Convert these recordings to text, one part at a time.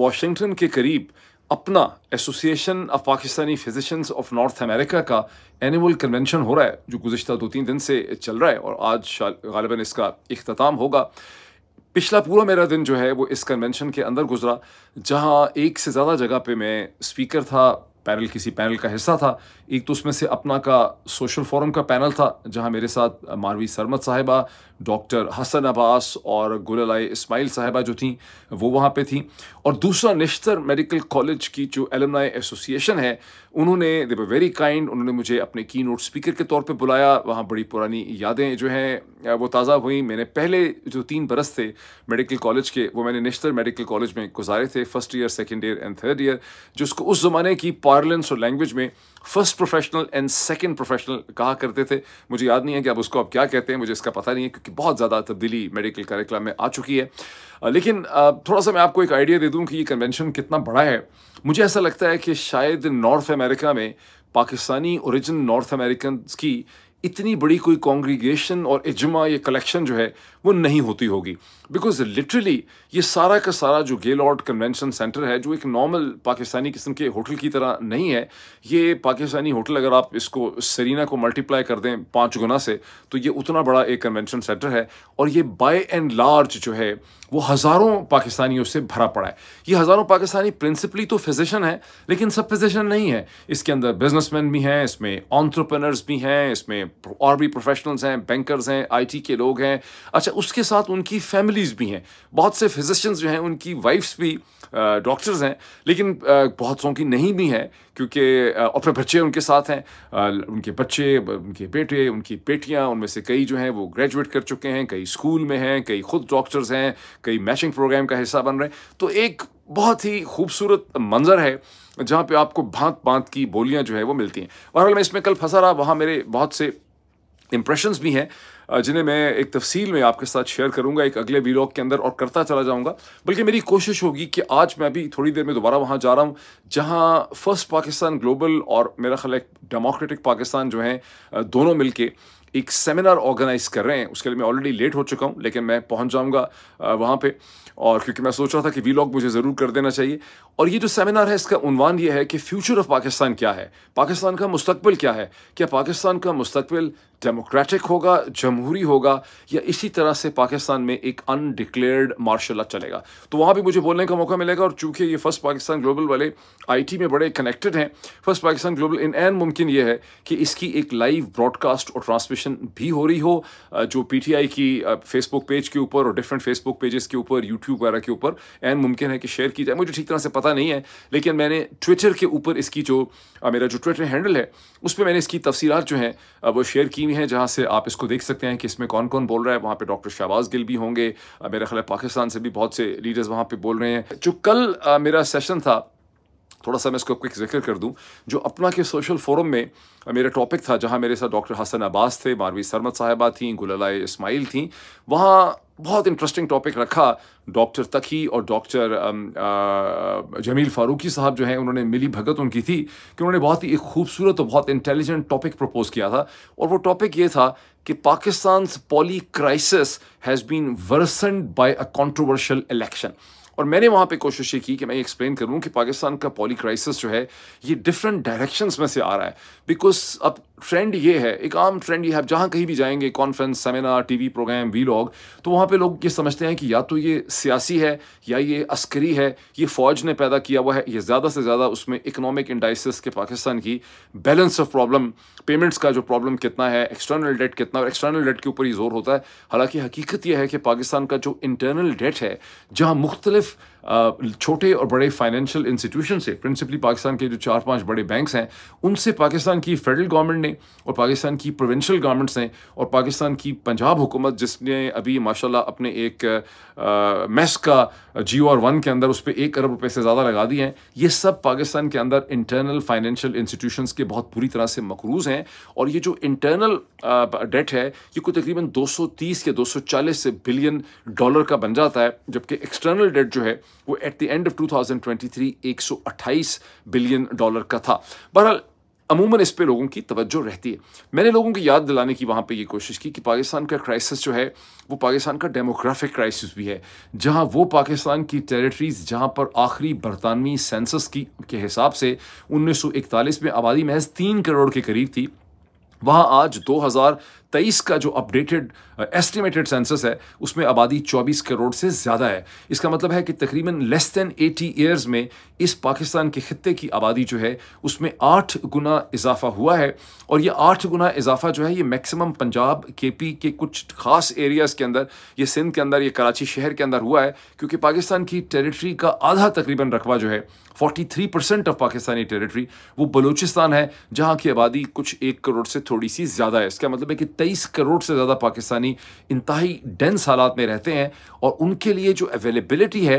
Washington के करीब अपना association of Pakistani physicians of North America का एनुअल कन्वेंशन हो रहा है जो गुजशत दो तीन दिन से चल रहा है और आज गालिबा इसका अख्ताम होगा पिछला पूरा मेरा दिन जो है वो इस कन्वेंशन के अंदर गुजरा जहाँ एक से ज़्यादा जगह पे मैं स्पीकर था पैनल किसी पैनल का हिस्सा था एक तो उसमें से अपना का सोशल फोरम का पैनल था जहाँ मेरे साथ मारवी सरमत साहिबा डॉक्टर हसन अब्बास और गुललाई इस्माइल साहिबा जो थी वो वहाँ पे थी और दूसरा नेशनल मेडिकल कॉलेज की जो एलमनाई एसोसिएशन है उन्होंने दे वर वेरी काइंड उन्होंने मुझे अपने की नोट स्पीकर के तौर पे बुलाया वहाँ बड़ी पुरानी यादें जो हैं वो ताज़ा हुई मैंने पहले जो तीन बरस थे मेडिकल कॉलेज के वो मैंने नेशनल मेडिकल कॉलेज में गुजारे थे first year second year and third year जिसको उस ज़माने की पार्लेंस और लैंग्वेज में first professional and second professional कहा करते थे मुझे याद नहीं है कि अब उसको आप क्या कहते हैं मुझे इसका पता नहीं है क्योंकि बहुत ज़्यादा तब्दीली मेडिकल करिकुलम में आ चुकी है लेकिन थोड़ा सा मैं आपको एक आइडिया दे दूँ कि ये कन्वेंशन कितना बड़ा है मुझे ऐसा लगता है कि शायद नॉर्थ अमेरिका में पाकिस्तानी ओरिजिन नॉर्थ अमेरिकन की इतनी बड़ी कोई कॉन्ग्रीगेशन और इजमा ये कलेक्शन जो है वो नहीं होती होगी बिकॉज लिटरली ये सारा का सारा जो गेलॉर्ड कन्वेंशन सेंटर है जो एक नॉर्मल पाकिस्तानी किस्म के होटल की तरह नहीं है ये पाकिस्तानी होटल अगर आप इसको सरीना को मल्टीप्लाई कर दें पाँच गुना से तो ये उतना बड़ा एक कन्वेंशन सेंटर है और ये बाय एंड लार्ज जो है वो हज़ारों पाकिस्तानियों से भरा पड़ा है ये हज़ारों पाकिस्तानी प्रिंसिपली तो फिजिशन है लेकिन सब फिजिशन नहीं है इसके अंदर बिजनेसमैन भी हैं इसमें ऑन्ट्रप्रनर्स भी हैं इसमें और भी प्रोफेशनल्स हैं बैंकर्स हैं आईटी के लोग हैं अच्छा उसके साथ उनकी फैमिलीज़ भी हैं बहुत से फिजिशंस जो हैं उनकी वाइफ्स भी डॉक्टर्स हैं लेकिन बहुत सौ की नहीं भी हैं क्योंकि अपने बच्चे उनके साथ हैं उनके बच्चे उनके बेटे उनकी बेटियाँ उनमें से कई जो हैं वो ग्रेजुएट कर चुके हैं कई स्कूल में हैं कई खुद डॉक्टर्स हैं कई मैचिंग प्रोग्राम का हिस्सा बन रहे हैं तो एक बहुत ही खूबसूरत मंज़र है जहाँ पे आपको भांत भांत की बोलियाँ जो है वो मिलती हैं बहरहाल मैं इसमें कल फंसा रहा वहाँ मेरे बहुत से इंप्रेशंस भी हैं जिन्हें मैं एक तफसील में आपके साथ शेयर करूंगा एक अगले वीलॉग के अंदर और करता चला जाऊंगा बल्कि मेरी कोशिश होगी कि आज मैं अभी थोड़ी देर में दोबारा वहां जा रहा हूं जहां फर्स्ट पाकिस्तान ग्लोबल और मेरा ख्याल डेमोक्रेटिक पाकिस्तान जो है दोनों मिलके एक सेमिनार ऑर्गेनाइज कर रहे हैं उसके लिए मैं ऑलरेडी लेट हो चुका हूँ लेकिन मैं पहुँच जाऊँगा वहाँ पर और क्योंकि मैं सोच रहा था कि वी मुझे ज़रूर कर देना चाहिए और ये जो सेमिनार है इसका उनवान ये है कि फ्यूचर ऑफ पाकिस्तान क्या है पाकिस्तान का मुस्तबिल क्या है क्या पाकिस्तान का मुस्तबिल डेमोक्रेटिक होगा जमहूरी होगा या इसी तरह से पाकिस्तान में एक अनडिक्लेयर्ड मार्शल लॉ चलेगा तो वहाँ भी मुझे बोलने का मौका मिलेगा और चूंकि ये फर्स्ट पाकिस्तान ग्लोबल वाले आईटी में बड़े कनेक्टेड हैं फर्स्ट पाकिस्तान ग्लोबल इन एन मुमकिन ये है कि इसकी एक लाइव ब्रॉडकास्ट और ट्रांसमिशन भी हो रही हो जो पी की फेसबुक पेज के ऊपर और डिफरेंट फेसबुक पेजेस के ऊपर यूट्यूब वगैरह के ऊपर एन मुमकिन है कि शेयर की जाए मुझे ठीक तरह से पता नहीं है लेकिन मैंने ट्विटर के ऊपर इसकी जो मेरा जो ट्विटर हैंडल है उस पर मैंने इसकी तफसीत जो हैं वो शेयर की हुई हैं जहाँ से आप इसको देख सकते हैं कि इसमें कौन कौन बोल रहा है वहाँ पे डॉक्टर शहबाज गिल भी होंगे मेरा ख्याल पाकिस्तान से भी बहुत से लीडर्स वहाँ पे बोल रहे हैं जो कल मेरा सेशन था थोड़ा सा मैं इसको क्विक जिक्र कर दूं जो अपना के सोशल फोरम में मेरा टॉपिक था जहां मेरे साथ डॉक्टर हसन अब्बास थे मारवी सरमत साहिबा थी गुलाला इस्माइल थी वहाँ बहुत इंटरेस्टिंग टॉपिक रखा डॉक्टर तकी और doctor um, uh, Jameel Farooqui साहब जो हैं उन्होंने मिली भगत उनकी थी कि उन्होंने बहुत ही एक खूबसूरत और बहुत इंटेलिजेंट टॉपिक प्रपोज किया था और वो टॉपिक ये था कि Pakistan polycrisis has been worsen by a controversial election और मैंने वहाँ पे कोशिश ये की कि मैं एक्सप्लेन करूँ कि पाकिस्तान का पॉली क्राइसिस जो है ये डिफरेंट डायरेक्शंस में से आ रहा है बिकॉज अब ट्रेंड ये है एक आम ट्रेंड ये है जहाँ कहीं भी जाएंगे conference seminar TV programme vlog तो वहाँ पे लोग ये समझते हैं कि या तो ये सियासी है या ये अस्करी है ये फ़ौज ने पैदा किया हुआ है ये ज़्यादा से ज़्यादा उसमें इकनॉमिक इंडाइसिस के पाकिस्तान की बैलेंस ऑफ प्रॉब्लम पेमेंट्स का जो प्रॉब्लम कितना है एक्सटर्नल डेट कितना और एक्सटर्नल डेट के ऊपर ही जोर होता है हालाँकि हकीकत यह है कि पाकिस्तान का जो इंटरनल डेट है जहाँ मुख्तलिफ़ छोटे और बड़े फाइनेंशियल इंस्टीट्यूशन से प्रिंसिपली पाकिस्तान के जो चार पाँच बड़े बैंक्स हैं उनसे पाकिस्तान की फेडरल गवर्नमेंट ने हैं और पाकिस्तान की प्रोविंशल गवर्नमेंट्स हैं और पाकिस्तान की पंजाब हुकूमत जिसने अभी माशाल्लाह अपने एक मेस का जियो और वन के अंदर उस पर एक अरब रुपए से ज़्यादा लगा दिए हैं ये सब पाकिस्तान के अंदर इंटरनल फाइनेंशियल इंस्टीट्यूशन के बहुत बुरी तरह से मकरूज़ हैं और ये जो इंटरनल डेट है ये कोई तकरीबन 230 या 240 से बिलियन डॉलर का बन जाता है जबकि एक्सटर्नल डेट जो है वो एट द एंड ऑफ सौ अट्ठाईस बिलियन डॉलर का था बहरहाल अमूमन इस पर लोगों की तवज्जो रहती है मैंने लोगों की याद दिलाने की वहाँ पर ये कोशिश की कि पाकिस्तान का क्राइसिस जो है वो पाकिस्तान का डेमोग्राफिक क्राइसिस भी है जहाँ वो पाकिस्तान की टेरिटरीज़ जहाँ पर आखिरी बरतानवी सेंसस की के हिसाब से 1941 में आबादी महज तीन करोड़ के करीब थी वहाँ आज हज़ार तेईस का जो अपडेटेड एस्टिमेटेड सेंसस है उसमें आबादी 24 करोड़ से ज़्यादा है इसका मतलब है कि तकरीबन लेस देन 80 ईयर्स में इस पाकिस्तान के खत्े की आबादी जो है उसमें आठ गुना इजाफा हुआ है और ये आठ गुना इजाफा जो है ये मैक्सिमम पंजाब के पी के कुछ ख़ास एरियाज़ के अंदर ये सिंध के अंदर ये कराची शहर के अंदर हुआ है क्योंकि पाकिस्तान की टेरिटरी का आधा तकरीबन रकबा जो है 43 परसेंट ऑफ पाकिस्तानी टेरिटरी वो बलूचिस्तान है जहाँ की आबादी कुछ एक करोड़ से थोड़ी सी ज़्यादा है इसका मतलब है कि तेईस करोड़ से ज़्यादा पाकिस्तानी इंतहाई डेंस हालात में रहते हैं और उनके लिए जो अवेलेबिलिटी है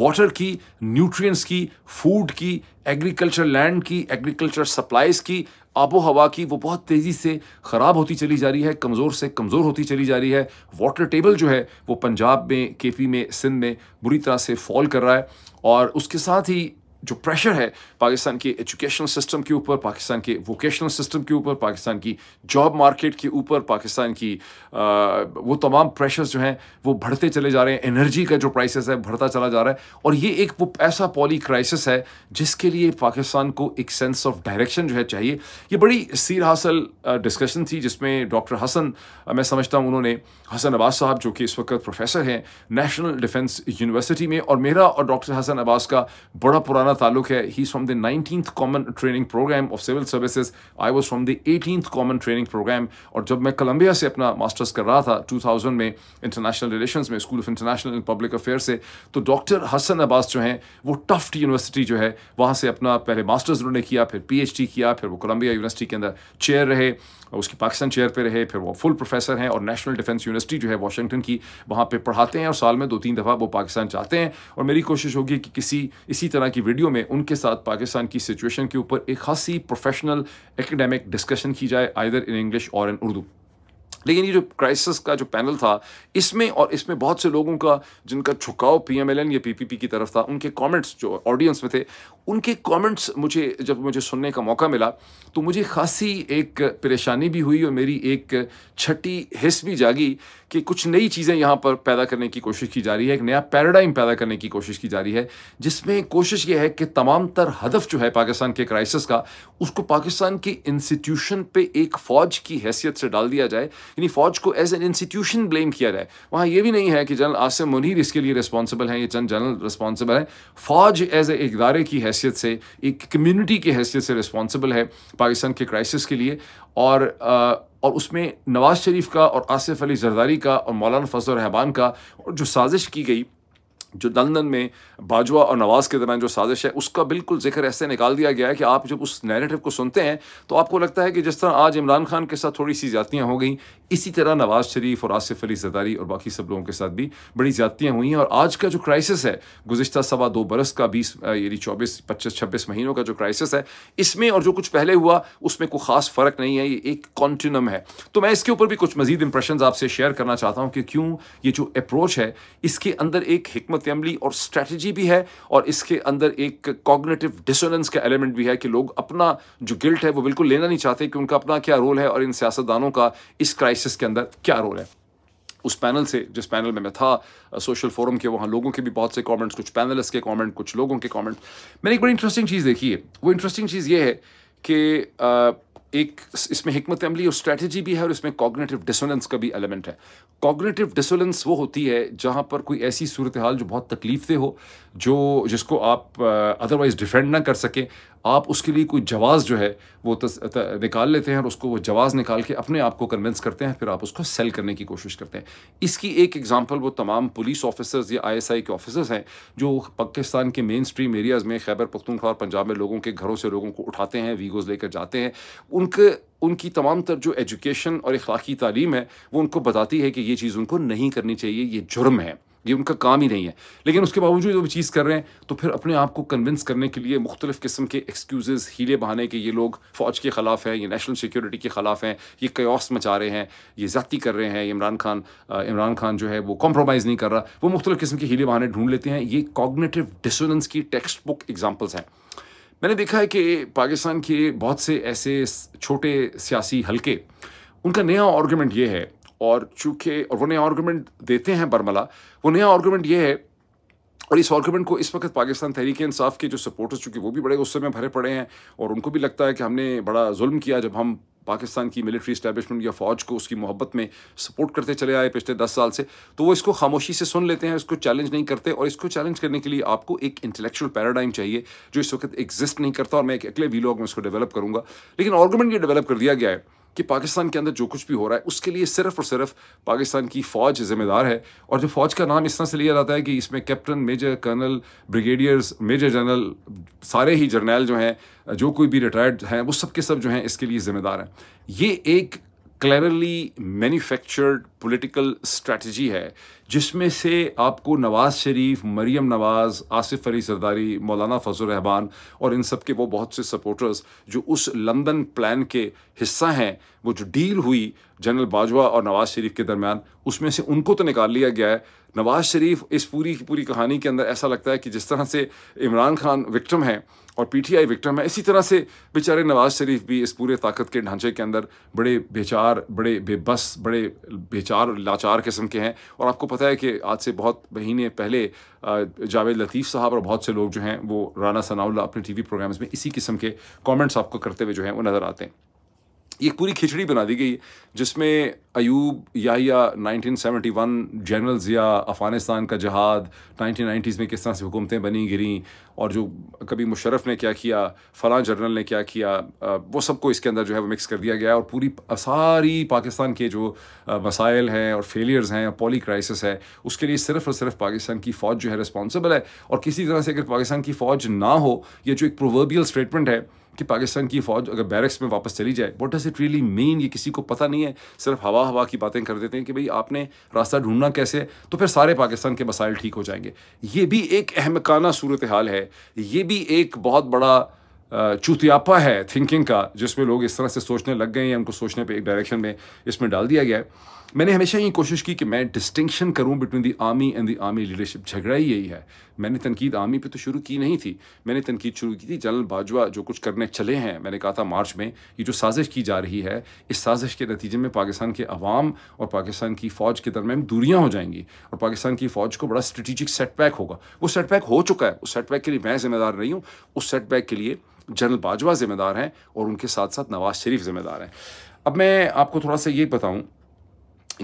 वाटर की न्यूट्रिएंट्स की फूड की एग्रीकल्चर लैंड की एग्रीकल्चर सप्लाइज की आबो हवा की वो बहुत तेज़ी से ख़राब होती चली जा रही है कमज़ोर से कमज़ोर होती चली जा रही है वाटर टेबल जो है वो पंजाब में केपी में सिंध में बुरी तरह से फॉल कर रहा है और उसके साथ ही जो प्रेशर है पाकिस्तान के एजुकेशनल सिस्टम के ऊपर पाकिस्तान के वोकेशनल सिस्टम के ऊपर पाकिस्तान की जॉब मार्केट के ऊपर पाकिस्तान की आ, वो तमाम प्रेशर्स जो हैं वो बढ़ते चले जा रहे हैं एनर्जी का जो प्राइसेस है बढ़ता चला जा रहा है और ये एक वो ऐसा पॉली क्राइसिस है जिसके लिए पाकिस्तान को एक सेंस ऑफ डायरेक्शन जो है चाहिए ये बड़ी सीर हासिल डिस्कशन थी जिसमें डॉक्टर हसन मैं समझता हूँ उन्होंने हसन अब्बास साहब जो कि इस वक्त प्रोफेसर हैं नेशनल डिफेंस यूनिवर्सिटी में और मेरा और डॉक्टर हसन अब्बास का बड़ा पुराना पुराना ताल्लुक है ही from the nineteen common training programme of civil services I was from the eighteen common training programme और जब मैं कोलंबिया से अपना मास्टर्स कर रहा था 2000 में इंटरनेशनल रिलेशंस में school of international and public affair से तो डॉक्टर हसन अब्बास जो हैं वो टफ्ट यूनिवर्सिटी जो है वहाँ से अपना पहले मास्टर्स उन्होंने किया फिर डी किया फिर वो कोलंबिया यूनिवर्सिटी के अंदर चेयर रहे उसकी पाकिस्तान चेयर पर रहे फिर वो फुल प्रोफेसर हैं और नेशनल डिफेंस यूनिवर्सिटी जो है वाशिंगटन की वहाँ पर पढ़ाते हैं और साल में दो तीन दफ़ा वो पाकिस्तान चाहते हैं और मेरी कोशिश होगी कि किसी इसी तरह की वीडियो वीडियो में उनके साथ पाकिस्तान की सिचुएशन के ऊपर एक खासी प्रोफेशनल एकेडमिक डिस्कशन की जाए आइदर इन इंग्लिश और इन उर्दू लेकिन ये जो क्राइसिस का जो पैनल था इसमें और इसमें बहुत से लोगों का जिनका झुकाव पीएमएलएन या पीपीपी की तरफ था उनके कमेंट्स जो ऑडियंस में थे उनके कमेंट्स मुझे जब मुझे सुनने का मौका मिला तो मुझे खासी एक परेशानी भी हुई और मेरी एक छठी हिस्स भी जागी कि कुछ नई चीज़ें यहाँ पर पैदा करने की कोशिश की जा रही है एक नया पैराडाइम पैदा करने की कोशिश की जा रही है जिसमें कोशिश यह है कि तमाम तर हदफ जो है पाकिस्तान के क्राइसिस का उसको पाकिस्तान की इंस्टीट्यूशन पे एक फ़ौज की हैसियत से डाल दिया जाए यानी फ़ौज को एज एन इंस्टीट्यूशन ब्लेम किया जाए वहाँ ये भी नहीं है कि जनरल आसिम मुनीर इसके लिए रिस्पॉन्सिबल हैं ये चंद जनरल रिस्पॉन्सिबल हैं फ़ौज एज ए इदारे की हैसियत से एक कम्यूनिटी की हैसियत से रिस्पॉन्सिबल है पाकिस्तान के क्राइसिस के लिए और आ, और उसमें नवाज़ शरीफ का और आसिफ अली जरदारी का और मौलाना फजल रहमान का और जो साजिश की गई जो लंदन में बाजवा और नवाज़ के दरमियान जो साजिश है उसका बिल्कुल जिक्र ऐसे निकाल दिया गया है कि आप जब उस नैरेटिव को सुनते हैं तो आपको लगता है कि जिस तरह आज इमरान खान के साथ थोड़ी सी ज्यादतियाँ हो गई इसी तरह नवाज शरीफ और आसिफ अली जदारी और बाकी सब लोगों के साथ भी बड़ी ज्यादतियाँ हुई हैं और आज का जो क्राइसिस है गुजशत सवा दो बरस का बीस यानी चौबीस पच्चीस छब्बीस महीनों का जो क्राइसिस है इसमें और जो कुछ पहले हुआ उसमें कोई ख़ास फ़र्क नहीं है ये एक कॉन्टिनम है तो मैं इसके ऊपर भी कुछ मजीद इंप्रेशन आपसे शेयर करना चाहता हूँ कि क्यों ये जो अप्रोच है इसके अंदर एक हमत अमली और स्ट्रैटी भी है और इसके अंदर एक कॉग्नेटिव डिसोनेंस का एलिमेंट भी है कि लोग अपना जो गिल्ट है वो बिल्कुल लेना नहीं चाहते कि उनका अपना क्या रोल है और इन सियासतदानों का इस क्राइसिस क्राइसिस के अंदर क्या रोल है उस पैनल से जिस पैनल में मैं था सोशल फोरम के वहाँ लोगों के भी बहुत से कमेंट्स कुछ पैनलिस्ट के कमेंट कुछ लोगों के कमेंट मैंने एक बड़ी इंटरेस्टिंग चीज़ देखी है वो इंटरेस्टिंग चीज़ ये है कि एक इसमें हमत अमली और स्ट्रेटजी भी है और इसमें कॉग्नेटिव डिसोलेंस का भी एलिमेंट है कॉग्नेटिव डिसोलेंस वो होती है जहाँ पर कोई ऐसी सूरत हाल जो बहुत तकलीफ से हो जो जिसको आप अदरवाइज़ डिफेंड ना कर सकें आप उसके लिए कोई जवाज़ जो है वो तस, त, निकाल लेते हैं और उसको वो जवाज़ निकाल के अपने आप को कन्विंस करते हैं फिर आप उसको सेल करने की कोशिश करते हैं इसकी एक एग्जांपल वो तमाम पुलिस ऑफिसर्स या आईएसआई के ऑफिसर्स हैं जो पाकिस्तान के मेन स्ट्रीम एरियाज़ में खैबर पख्तूनख्वा और पंजाब में लोगों के घरों से लोगों को उठाते हैं वीगोज़ लेकर जाते हैं उनके उनकी तमाम तर जो एजुकेशन और अखलाक तालीम है वो उनको बताती है कि ये चीज़ उनको नहीं करनी चाहिए ये जुर्म है ये उनका काम ही नहीं है लेकिन उसके बावजूद वो चीज़ कर रहे हैं तो फिर अपने आप को कन्विंस करने के लिए मुख्तलिफ़ किस्म के एक्सक्यूज़ हीले बहाने के ये लोग फ़ौज के ख़िलाफ़ हैं ये नेशनल सिक्योरिटी के ख़िलाफ़ हैं ये क्यास मचा रहे हैं ये ज़्यादती कर रहे हैं इमरान खान इमरान खान जो है वो कॉम्प्रोमाइज़ नहीं कर रहा वो मुख्तलिफ़ किस्म के हीले बहाने ढूंढ लेते हैं ये कॉग्नेटिव डिसोनेंस की टेक्स्ट बुक एग्जाम्पल्स हैं मैंने देखा है कि पाकिस्तान के बहुत से ऐसे छोटे सियासी हल्के उनका नया आर्गूमेंट ये है और चूंकि और वो नया आर्गूमेंट देते हैं बर्मला वो नया आर्गूमेंट ये है और इस आर्गूमेंट को इस वक्त पाकिस्तान तहरीक इंसाफ के जो सपोर्टर्स चूँकि वो भी बड़े गुस्से में भरे पड़े हैं और उनको भी लगता है कि हमने बड़ा जुल्म किया जब हम पाकिस्तान की मिलिट्री इस्टेबलिशमेंट या फ़ौज को उसकी मोहब्बत में सपोर्ट करते चले आए पिछले दस साल से तो वो इसको खामोशी से सुन लेते हैं इसको चैलेंज नहीं करते और इसको चैलेंज करने के लिए आपको एक इंटेलेक्चुअल पैराडाइम चाहिए जो इस वक्त एग्जिस्ट नहीं करता और मैं एक अगले वीलॉग में उसको डेवलप करूँगा लेकिन ऑर्गमेंट ये डेवलप कर दिया गया है कि पाकिस्तान के अंदर जो कुछ भी हो रहा है उसके लिए सिर्फ और सिर्फ पाकिस्तान की फ़ौज ज़िम्मेदार है और जो फ़ौज का नाम इस तरह से लिया जाता है कि इसमें captain major colonel brigadiers major general सारे ही जर्नैल जो हैं जो कोई भी रिटायर्ड हैं वो सब के सब जो हैं इसके लिए ज़िम्मेदार हैं ये एक क्लेवरली मैन्युफैक्चर्ड पॉलिटिकल स्ट्रेटजी है जिसमें से आपको नवाज़ शरीफ मरीम नवाज़ आसिफ अली सरदारी मौलाना फजल रहमान और इन सब के वो बहुत से सपोर्टर्स जो उस लंदन प्लान के हिस्सा हैं वो जो डील हुई जनरल बाजवा और नवाज़ शरीफ के दरमियान उसमें से उनको तो निकाल लिया गया है नवाज़ शरीफ इस पूरी की पूरी कहानी के अंदर ऐसा लगता है कि जिस तरह से इमरान खान विक्टम है और पीटीआई विक्टम है इसी तरह से बेचारे नवाज़ शरीफ भी इस पूरे ताकत के ढांचे के अंदर बड़े बेचार बड़े बेबस बड़े बेचार चार लाचार किस्म के हैं और आपको पता है कि आज से बहुत महीने पहले जावेद लतीफ़ साहब और बहुत से लोग जो हैं वो राना सनाउल्ला अपने टीवी प्रोग्राम्स में इसी किस्म के कमेंट्स आपको करते हुए जो हैं वो नज़र आते हैं ये पूरी खिचड़ी बना दी गई जिसमें अयूब या या 1971 जनरल ज़िया अफ़गानिस्तान का जहाद 1990s में किस तरह से हुकूमतें बनी गिरी और जो कभी मुशरफ ने क्या किया फ़लाँ जनरल ने क्या किया वो सबको इसके अंदर जो है वो मिक्स कर दिया गया और पूरी सारी पाकिस्तान के जो मसाइल हैं और फेलियर्स हैं और पॉली क्राइसिस है उसके लिए सिर्फ और सिर्फ पाकिस्तान की फ़ौज जो है रिस्पॉन्सिबल है और किसी तरह से अगर पाकिस्तान की फ़ौज ना हो यह जो एक प्रोवर्बियल स्टेटमेंट है कि पाकिस्तान की फ़ौज अगर बैरक्स में वापस चली जाए what does it really mean ये किसी को पता नहीं है सिर्फ हवा हवा की बातें कर देते हैं कि भाई आपने रास्ता ढूंढना कैसे है तो फिर सारे पाकिस्तान के मसाइल ठीक हो जाएंगे ये भी एक अहमकाना सूरत हाल है ये भी एक बहुत बड़ा चूतियापा है थिंकिंग का जिसमें लोग इस तरह से सोचने लग गए हैं उनको सोचने पे एक डायरेक्शन में इसमें डाल दिया गया है मैंने हमेशा ये कोशिश की कि मैं डिस्टिंक्शन करूं between the army and the army leadership झगड़ा ही यही है मैंने तनकीद आर्मी पे तो शुरू की नहीं थी मैंने तनकीद शुरू की थी जनरल बाजवा जो कुछ करने चले हैं मैंने कहा था मार्च में ये जो साजिश की जा रही है इस साजिश के नतीजे में पाकिस्तान के अवाम और पाकिस्तान की फ़ौज के दरमियान दूरियाँ हो जाएंगी और पाकिस्तान की फ़ौज को बड़ा स्ट्रेटिजिक सेटबैक होगा वो सेटबैक हो चुका है उस सेटबैक के लिए मैं जिम्मेदार नहीं हूँ उस सेटबैक के लिए जनरल बाजवा जिम्मेदार हैं और उनके साथ साथ नवाज शरीफ जिम्मेदार हैं अब मैं आपको थोड़ा सा ये बताऊँ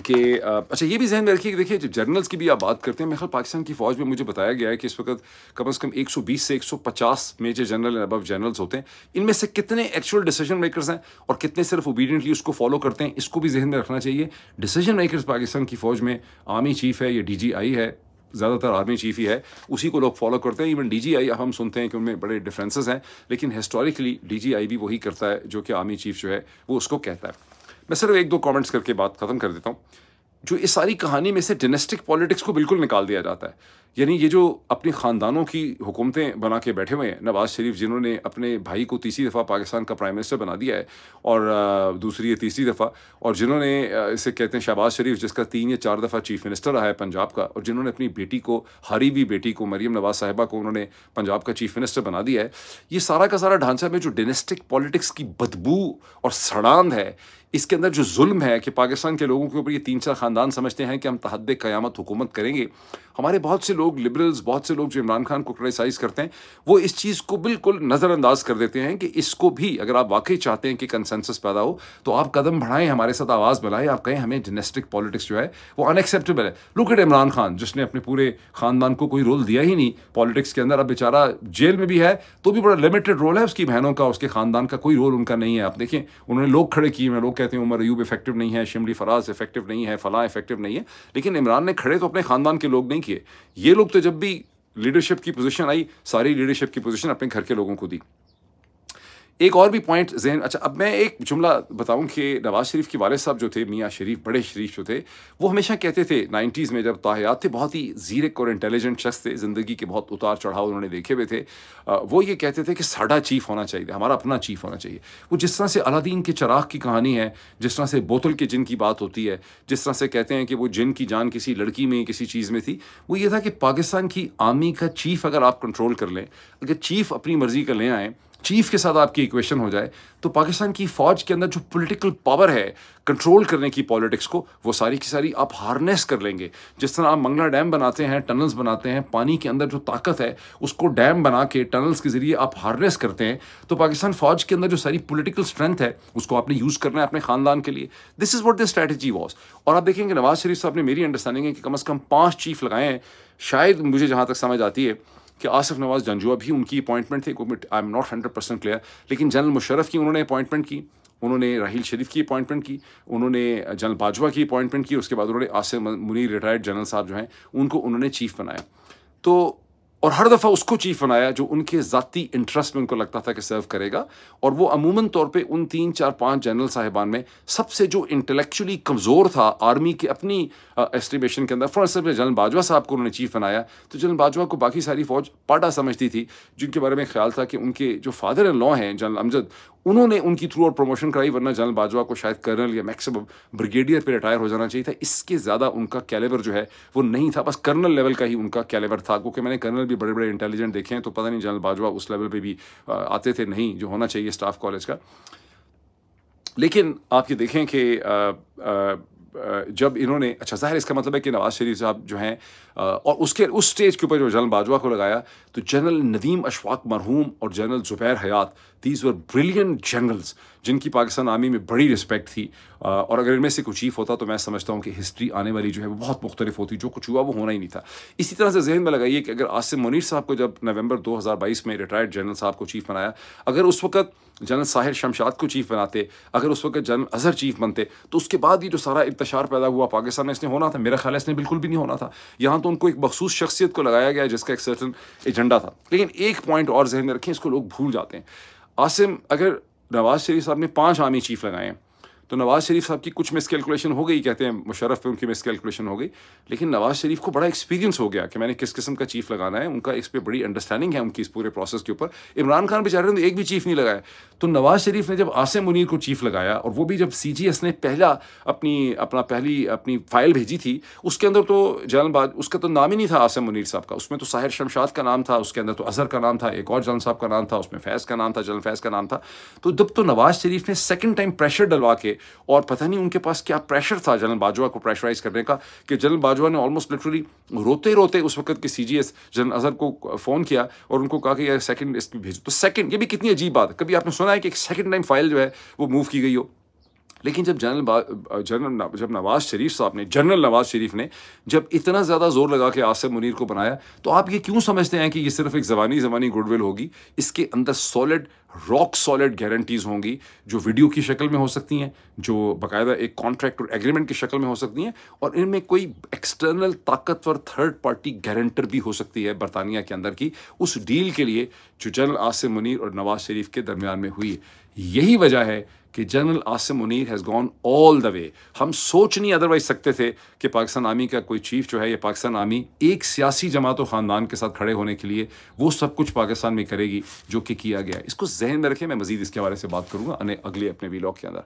कि अच्छा ये भी जहन में रखिए देखिए जब जनरल्स की भी आप बात करते हैं मेरे ख्याल पाकिस्तान की फ़ौज में मुझे बताया गया है कि इस वक्त कम अज़ कम 120 से 150 major general and above generals होते हैं इनमें से कितने एक्चुअल डिसीजन मेकर्स हैं और कितने सिर्फ ओबीडियंटली उसको फॉलो करते हैं इसको भी जहन में रखना चाहिए डिसीजन मेकर्स पाकिस्तान की फ़ौज में आर्मी चीफ है या डी है ज़्यादातर आर्मी चीफ ही है उसी को लोग फॉलो करते हैं इवन डीजीआई हम सुनते हैं कि उनमें बड़े डिफरेंसेस हैं लेकिन हिस्टोरिकली डीजीआई भी वही करता है जो कि आर्मी चीफ जो है वो उसको कहता है मैं सिर्फ एक दो कमेंट्स करके बात ख़त्म कर देता हूँ जो इस सारी कहानी में से डिनेस्टिक पॉलिटिक्स को बिल्कुल निकाल दिया जाता है यानी ये जो अपने ख़ानदानों की हुकूमतें बना के बैठे हुए हैं नवाज़ शरीफ जिन्होंने अपने भाई को तीसरी दफ़ा पाकिस्तान का प्राइम मिनिस्टर बना दिया है और दूसरी या तीसरी दफ़ा और जिन्होंने इसे कहते हैं शहबाज शरीफ जिसका तीन या चार दफ़ा चीफ मिनिस्टर रहा है पंजाब का और जिन्होंने अपनी बेटी को हरी भी बेटी को मरीम नवाज़ साहिबा को उन्होंने पंजाब का चीफ मिनिस्टर बना दिया है ये सारा का सारा ढांचा में जो डिनेस्टिक पॉलिटिक्स की बदबू और सड़ांध है इसके अंदर जो जुल्म है कि पाकिस्तान के लोगों के ऊपर ये तीन चार ख़ानदान समझते हैं कि हम तहद क़यामत हुकूमत करेंगे हमारे बहुत से लोग लिबरल्स बहुत से लोग जो इमरान खान को क्रिटिसाइज करते हैं वो इस चीज़ को बिल्कुल नज़रअंदाज कर देते हैं कि इसको भी अगर आप वाकई चाहते हैं कि कंसेंसस पैदा हो तो आप कदम बढ़ाएं हमारे साथ आवाज़ मिलाएं आप कहें हमें डोमेस्टिक पॉलिटिक्स जो है वो अनएक्सेप्टेबल है लुक एट इमरान खान जिसने अपने पूरे ख़ानदान को कोई रोल दिया ही नहीं पॉलिटिक्स के अंदर अब बेचारा जेल में भी है तो भी बड़ा लिमिटेड रोल है उसकी बहनों का उसके ख़ानदान का कोई रोल उनका नहीं है आप देखें उन्होंने लोग खड़े किए हैं लोग कहते हैं उमर अयूब इफेक्टिव नहीं है शिमली फराज इफेक्टिव नहीं है फ़लाँ इफेक्टिव नहीं है लेकिन इमरान ने खड़े तो अपने ख़ानदान के लोग नहीं किए ये लोग तो जब भी लीडरशिप की पोजीशन आई सारी लीडरशिप की पोजीशन अपने घर के लोगों को दी एक और भी पॉइंट जहन अच्छा अब मैं एक जुमला बताऊं कि नवाज़ शरीफ के वाले साहब जो थे मियाँ शरीफ बड़े शरीफ जो थे वो हमेशा कहते थे नाइन्टीज़ में जब ताहयात थे बहुत ही जीरक और इंटेलिजेंट शख्स थे ज़िंदगी के बहुत उतार चढ़ाव उन्होंने देखे हुए थे वो ये कहते थे कि साढ़ा चीफ होना चाहिए हमारा अपना चीफ होना चाहिए वो जिस तरह से अलादीन के चराग की कहानी है जिस तरह से बोतल के जिन की बात होती है जिस तरह से कहते हैं कि वो जिन की जान किसी लड़की में किसी चीज़ में थी वो ये था कि पाकिस्तान की आर्मी का चीफ अगर आप कंट्रोल कर लें अगर चीफ अपनी मर्ज़ी का ले आएँ चीफ के साथ आपकी इक्वेशन हो जाए तो पाकिस्तान की फ़ौज के अंदर जो पॉलिटिकल पावर है कंट्रोल करने की पॉलिटिक्स को वो सारी की सारी आप हार्नेस कर लेंगे जिस तरह आप मंगला डैम बनाते हैं टनल्स बनाते हैं पानी के अंदर जो ताकत है उसको डैम बना के टनल्स के ज़रिए आप हार्नेस करते हैं तो पाकिस्तान फ़ौज के अंदर जो सारी पोलिटिकल स्ट्रेंथ है उसको आपने यूज़ करना है अपने ख़ानदान के लिए this is what the strategy was और आप देखेंगे नवाज़ शरीफ साहब ने मेरी अंडरस्टैंडिंग है कि कम अज़ कम पाँच चीफ लगाए हैं शायद मुझे जहाँ तक समझ आती है कि आसफ़ नवाज़ जंजुआ भी उनकी अपॉइंटमेंट थे I am not hundred percent clear लेकिन जनरल मुशरफ की उन्होंने अपॉइंटमेंट की उन्होंने राहील शरीफ की अपॉइंटमेंट की उन्होंने जनरल बाजवा की अपॉइंटमेंट की उसके बाद उन्होंने आसिफ मुनीर रिटायर्ड जनरल साहब जो हैं उनको उन्होंने चीफ बनाया तो और हर दफ़ा उसको चीफ बनाया जो उनके ज़ाती इंटरेस्ट में उनको लगता था कि सर्व करेगा और वो अमूमन तौर पे उन तीन चार पांच जनरल साहिबान में सबसे जो इंटेलेक्चुअली कमज़ोर था आर्मी के अपनी एस्टिमेशन के अंदर फॉर एग्जाम्पल जनरल बाजवा साहब को उन्होंने चीफ बनाया तो जनरल बाजवा को बाकी सारी फ़ौज पाटा समझती थी जिनके बारे में ख्याल था कि उनके जो फादर इन लॉ हैं जनरल अमजद उन्होंने उनकी थ्रू और प्रमोशन कराई वरना जनरल बाजवा को शायद कर्नल या मैक्सिमम ब्रिगेडियर पे रिटायर हो जाना चाहिए था इसके ज़्यादा उनका कैलेबर जो है वो नहीं था बस कर्नल लेवल का ही उनका कैलेबर था क्योंकि मैंने कर्नल भी बड़े बड़े इंटेलिजेंट देखे हैं तो पता नहीं जनरल बाजवा उस लेवल पर भी आते थे नहीं जो होना चाहिए स्टाफ कॉलेज का लेकिन आप ये देखें कि जब इन्होंने अच्छा जाहिर इसका मतलब है कि नवाज शरीफ साहब जो हैं और उसके उस स्टेज के ऊपर जो जनरल बाजवा को लगाया तो जनरल नदीम अशफाक मरहूम और general Zubair Hayat these were brilliant generals जिनकी पाकिस्तान आर्मी में बड़ी रिस्पेक्ट थी और अगर इनमें से कुछ चीफ होता तो मैं समझता हूँ कि हिस्ट्री आने वाली जो है वो बहुत मुख्तलिफ होती जो कुछ हुआ वो होना ही नहीं था इसी तरह से जहन में लगाइए कि अगर आसिम मुनीर साहब को जब नवंबर 2022 में रिटायर्ड जनरल साहब को चीफ बनाया अगर उस वक्त जनरल साहिर शमशाद को चीफ बनाते अगर उस वक्त जनरल अजहर चीफ बनते तो उसके बाद ही जो सारा इंतशार पैदा हुआ पाकिस्तान में इसने होना था मेरा ख्याल इसने बिल्कुल भी नहीं होना था यहाँ तो उनको एक मखसूस शख्सियत को लगाया गया जिसका एक सर्टन एजेंडा था लेकिन एक पॉइंट और जहन में रखें इसको लोग भूल जाते हैं आसिम अगर नवाज शरीफ साहब ने पाँच आर्मी चीफ लगाए हैं तो नवाज़ शरीफ साहब की कुछ मिस कैलकुलेशन हो गई कहते हैं मुशरफ पे उनकी मिस कैलकुलेशन हो गई लेकिन नवाज़ शरीफ को बड़ा एक्सपीरियंस हो गया कि मैंने किस किस्म का चीफ लगाना है उनका इस पर बड़ी अंडरस्टैंडिंग है उनकी इस पूरे प्रोसेस के ऊपर इमरान खान बेचारे ने एक भी चीफ नहीं लगाया तो नवाज़ शरीफ ने जब आसिम मुनीर को चीफ लगाया और वो भी जब सी जी एस ने पहला अपनी अपना पहली अपनी फाइल भेजी थी उसके अंदर तो जलनबाज उसका तो नाम ही नहीं था आसिम मुनीर साहब का उसमें तो साहिर शमशाद का नाम था उसके अंदर तो अजहर का नाम था एक और जलन साहब का नाम था उसमें फैज़ का नाम था जलन फैज़ का नाम था तो जब तो नवाज़ शरीफ ने सेकेंड टाइम प्रेशर डलवा के और पता नहीं उनके पास क्या प्रेशर था जनरल बाजवा को प्रेशराइज करने का कि जनरल बाजवा ने ऑलमोस्ट लिटरली रोते रोते उस वक्त के सी जनरल अजहर को फ़ोन किया और उनको कहा कि यार सेकंड इसमें भेजो तो सेकंड ये भी कितनी अजीब बात है कभी आपने सुना है कि एक सेकंड टाइम फाइल जो है वो मूव की गई हो लेकिन जब जनरल जनरल जब नवाज़ शरीफ साहब ने जनरल नवाज़ शरीफ ने जब इतना ज़्यादा जोर लगा के आसिफ मुनीर को बनाया तो आप ये क्यों समझते हैं कि ये सिर्फ एक ज़बानी ज़बानी गुडविल होगी इसके अंदर सॉलिड रॉक सॉलिड गारंटीज़ होंगी जो वीडियो की शक्ल में हो सकती हैं जो बाकायदा एक कॉन्ट्रैक्ट और एग्रीमेंट की शक्ल में हो सकती हैं और इनमें कोई एक्सटर्नल ताकतवर थर्ड पार्टी गारंटर भी हो सकती है बरतानिया के अंदर की उस डील के लिए जो जनरल आसिफ मुनीर और नवाज़ शरीफ के दरमियान में हुई यही वजह है कि general Asim Munir has gone all the way हम सोच नहीं अदरवाइज सकते थे कि पाकिस्तान आर्मी का कोई चीफ जो है या पाकिस्तान आर्मी एक सियासी जमात ख़ानदान के साथ खड़े होने के लिए वो सब कुछ पाकिस्तान में करेगी जो कि किया गया इसको जहन में रखें मैं मजीद इसके बारे से बात करूँगा अगले अपने वीलॉग के अंदर